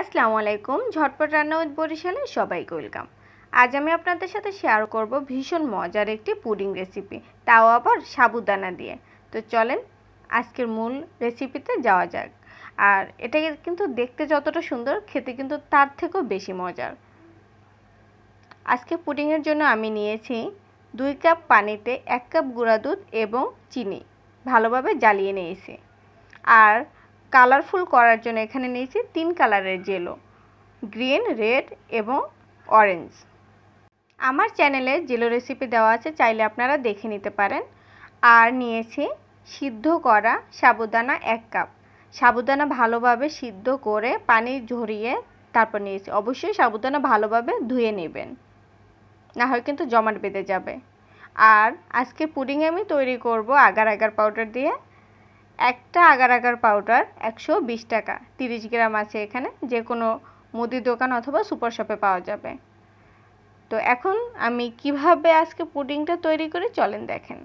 আসসালামু আলাইকুম ঝটপট রান্না উইথ বরিশালে সবাইকে ওয়েলকাম আজ আমি আপনাদের সাথে শেয়ার করব ভীষণ মজার একটি পুডিং রেসিপি তাও আবার সাবুদানা দিয়ে তো চলেন আজকের মূল রেসিপিতে যাওয়া যাক আর এটাকে কিন্তু দেখতে যতটা সুন্দর খেতে কিন্তু তার থেকেও বেশি মজার আজকে পুডিংয়ের জন্য আমি নিয়েছি দুই কাপ পানিতে এক কাপ গুঁড়া দুধ এবং চিনি ভালোভাবে জ্বালিয়ে নিয়েছি আর কালারফুল করার জন্য এখানে নিয়েছি তিন কালারের জেলো গ্রিন রেড এবং অরেঞ্জ আমার চ্যানেলে জেলো রেসিপি দেওয়া আছে চাইলে আপনারা দেখে নিতে পারেন আর নিয়েছি সিদ্ধ করা সাবুদানা এক কাপ সাবুদানা ভালোভাবে সিদ্ধ করে পানি ঝরিয়ে তারপর নিয়েছি অবশ্যই সাবুদানা ভালোভাবে ধুয়ে নেবেন না হয় কিন্তু জমাট বেঁধে যাবে আর আজকে পুডিং আমি তৈরি করব আগার আগার পাউডার দিয়ে একটা আগার আগার পাউডার একশো বিশ টাকা তিরিশ গ্রাম আছে এখানে যে কোনো মুদির দোকান অথবা সুপার শপে পাওয়া যাবে তো এখন আমি কিভাবে আজকে পুডিংটা তৈরি করি চলেন দেখেন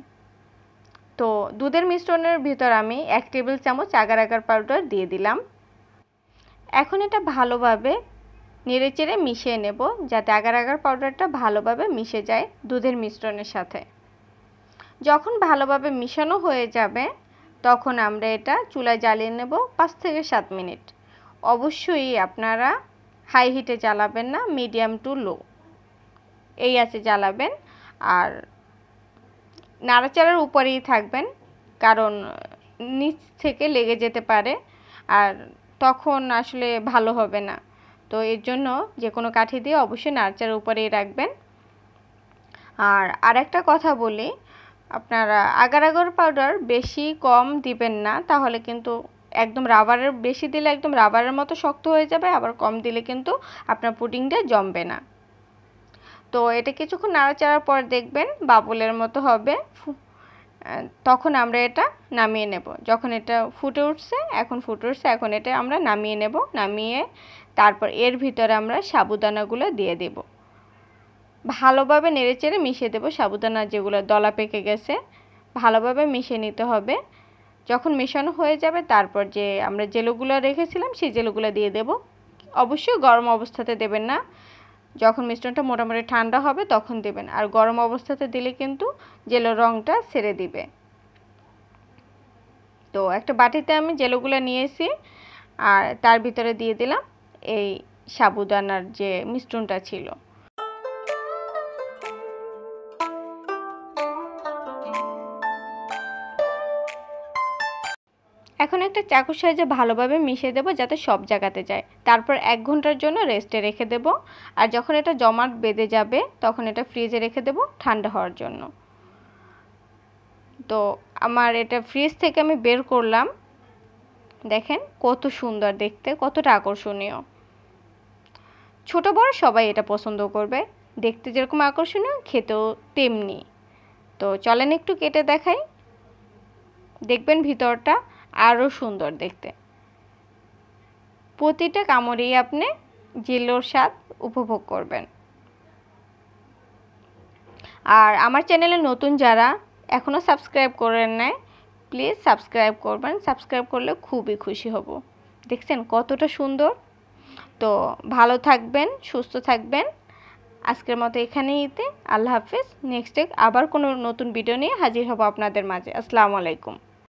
তো দুধের মিশ্রণের ভিতর আমি এক টেবিল চামচ আগার আগার পাউডার দিয়ে দিলাম এখন এটা ভালোভাবে নেড়ে চেড়ে মিশিয়ে নেব যাতে আগার আগার পাউডারটা ভালোভাবে মিশে যায় দুধের মিশ্রণের সাথে যখন ভালোভাবে মিশানো হয়ে যাবে তখন আমরা এটা চুলায় জ্বালিয়ে নেব পাঁচ থেকে সাত মিনিট অবশ্যই আপনারা হাই হিটে জ্বালাবেন না মিডিয়াম টু লো এই আছে জ্বালাবেন আর নাড়াচাড়ার উপরেই থাকবেন কারণ নিচ থেকে লেগে যেতে পারে আর তখন আসলে ভালো হবে না তো এর জন্য যে কোনো কাঠি দিয়ে অবশ্যই নাড়াচাড়ার উপরেই রাখবেন আর আরেকটা কথা বলি আপনারা আগার পাউডার বেশি কম দিবেন না তাহলে কিন্তু একদম রাবারের বেশি দিলে একদম রাবারের মতো শক্ত হয়ে যাবে আবার কম দিলে কিন্তু আপনার পুডিংটা জমবে না তো এটা কিছুক্ষণ নাড়াচাড়ার পর দেখবেন বাবুলের মতো হবে তখন আমরা এটা নামিয়ে নেব যখন এটা ফুটে উঠছে এখন ফুটে উঠছে এখন এটা আমরা নামিয়ে নেব নামিয়ে তারপর এর ভিতরে আমরা সাবুদানাগুলো দিয়ে দেবো ভালোভাবে নেড়েচেড়ে মিশিয়ে দেবো সাবুদানা যেগুলো দলা পেকে গেছে ভালোভাবে মিশিয়ে নিতে হবে যখন মেশানো হয়ে যাবে তারপর যে আমরা জেলোগুলো রেখেছিলাম সেই জেলোগুলো দিয়ে দেব অবশ্যই গরম অবস্থাতে দেবেন না যখন মিশ্রণটা মোটামুটি ঠান্ডা হবে তখন দেবেন আর গরম অবস্থাতে দিলে কিন্তু জেলো রঙটা ছেড়ে দিবে তো একটা বাটিতে আমি জেলোগুলো নিয়েছি আর তার ভিতরে দিয়ে দিলাম এই সাবুদানার যে মিশ্রণটা ছিল এখন একটা চাকুর সাহায্যে ভালোভাবে মিশিয়ে দেব যাতে সব জায়গাতে যায় তারপর এক ঘন্টার জন্য রেস্টে রেখে দেব আর যখন এটা জমাট বেঁধে যাবে তখন এটা ফ্রিজে রেখে দেব ঠান্ডা হওয়ার জন্য তো আমার এটা ফ্রিজ থেকে আমি বের করলাম দেখেন কত সুন্দর দেখতে কতটা আকর্ষণীয় ছোট বড় সবাই এটা পছন্দ করবে দেখতে যেরকম আকর্ষণীয় খেতেও তেমনি তো চলেন একটু কেটে দেখাই দেখবেন ভিতরটা আরও সুন্দর দেখতে প্রতিটা কামড়েই আপনি জেলোর স্বাদ উপভোগ করবেন আর আমার চ্যানেলে নতুন যারা এখনও সাবস্ক্রাইব করেন নাই প্লিজ সাবস্ক্রাইব করবেন সাবস্ক্রাইব করলে খুবই খুশি হব দেখছেন কতটা সুন্দর তো ভালো থাকবেন সুস্থ থাকবেন আজকের মতো এখানেই ইতে আল্লাহ হাফিজ নেক্সট ডে আবার কোনো নতুন ভিডিও নিয়ে হাজির হব আপনাদের মাঝে আসসালামু আলাইকুম